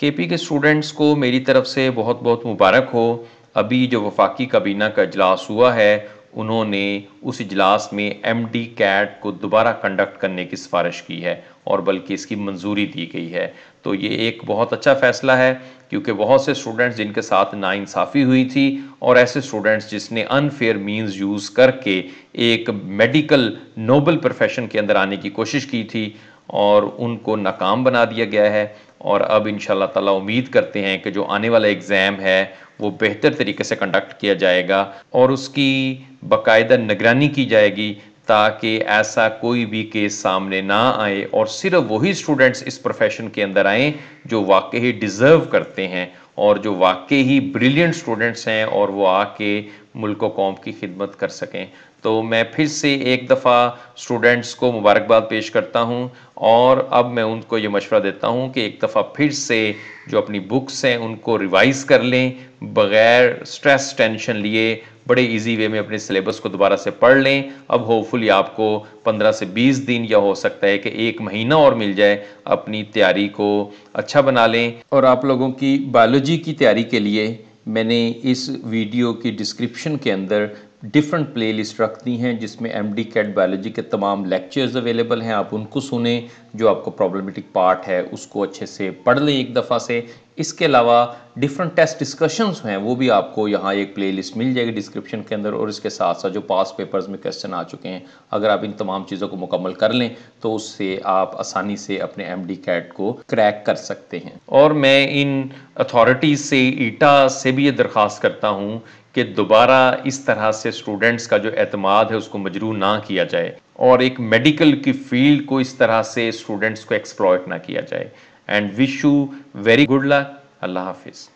KP के students को मेरी तरफ से बहुत बहुत मुबारक हो अभी जो वफाकी काबीना का अजलास हुआ है उन्होंने उस इजलास में एम डी कैट को दोबारा कंडक्ट करने की सिफारिश की है और बल्कि इसकी मंजूरी दी गई है तो ये एक बहुत अच्छा फैसला है क्योंकि बहुत से स्टूडेंट्स जिनके साथ नाइंसाफ़ी हुई थी और ऐसे स्टूडेंट्स जिसने अनफेयर मींस यूज़ करके एक मेडिकल नोबल प्रोफेशन के अंदर आने की कोशिश की थी और उनको नाकाम बना दिया गया है और अब इन ताला उम्मीद करते हैं कि जो आने वाला एग्ज़ाम है वो बेहतर तरीके से कंडक्ट किया जाएगा और उसकी बाकायदा निगरानी की जाएगी ताकि ऐसा कोई भी केस सामने ना आए और सिर्फ वही स्टूडेंट्स इस प्रोफेशन के अंदर आएँ जो वाकई डिज़र्व करते हैं और जो वाकई ही ब्रिलियंट स्टूडेंट्स हैं और वो आके मुल्क व कौम की खिदमत कर सकें तो मैं फिर से एक दफ़ा स्टूडेंट्स को मुबारकबाद पेश करता हूं और अब मैं उनको ये मशवरा देता हूं कि एक दफ़ा फिर से जो अपनी बुक्स हैं उनको रिवाइज़ कर लें बग़ैर स्ट्रेस टेंशन लिए बड़े इजी वे में अपने सिलेबस को दोबारा से पढ़ लें अब होपफुली आपको 15 से 20 दिन या हो सकता है कि एक महीना और मिल जाए अपनी तैयारी को अच्छा बना लें और आप लोगों की बायोलॉजी की तैयारी के लिए मैंने इस वीडियो की डिस्क्रिप्शन के अंदर डिफरेंट प्लेलिस्ट रख दी हैं जिसमें एम डी कैट बायोलॉजी के तमाम लेक्चर्स अवेलेबल हैं आप उनको सुने जो आपको प्रॉब्लमेटिक पार्ट है उसको अच्छे से पढ़ लें एक दफ़ा से इसके अलावा डिफरेंट टेस्ट डिस्कशंस हैं वो भी आपको यहाँ एक प्लेलिस्ट मिल जाएगी डिस्क्रिप्शन के अंदर और इसके साथ साथ जो पास पेपर्स में क्वेश्चन आ चुके हैं अगर आप इन तमाम चीज़ों को मुकम्मल कर लें तो उससे आप आसानी से अपने एम डी कैट को क्रैक कर सकते हैं और मैं इन अथॉरिटीज़ से ईटा से भी ये दरख्वास्त करता हूँ कि दोबारा इस तरह से स्टूडेंट्स का जो अतमाद है उसको मजरू ना किया जाए और एक मेडिकल की फील्ड को इस तरह से स्टूडेंट्स को एक्सप्लॉयट ना किया जाए and wish you very good luck. Allah Hafiz.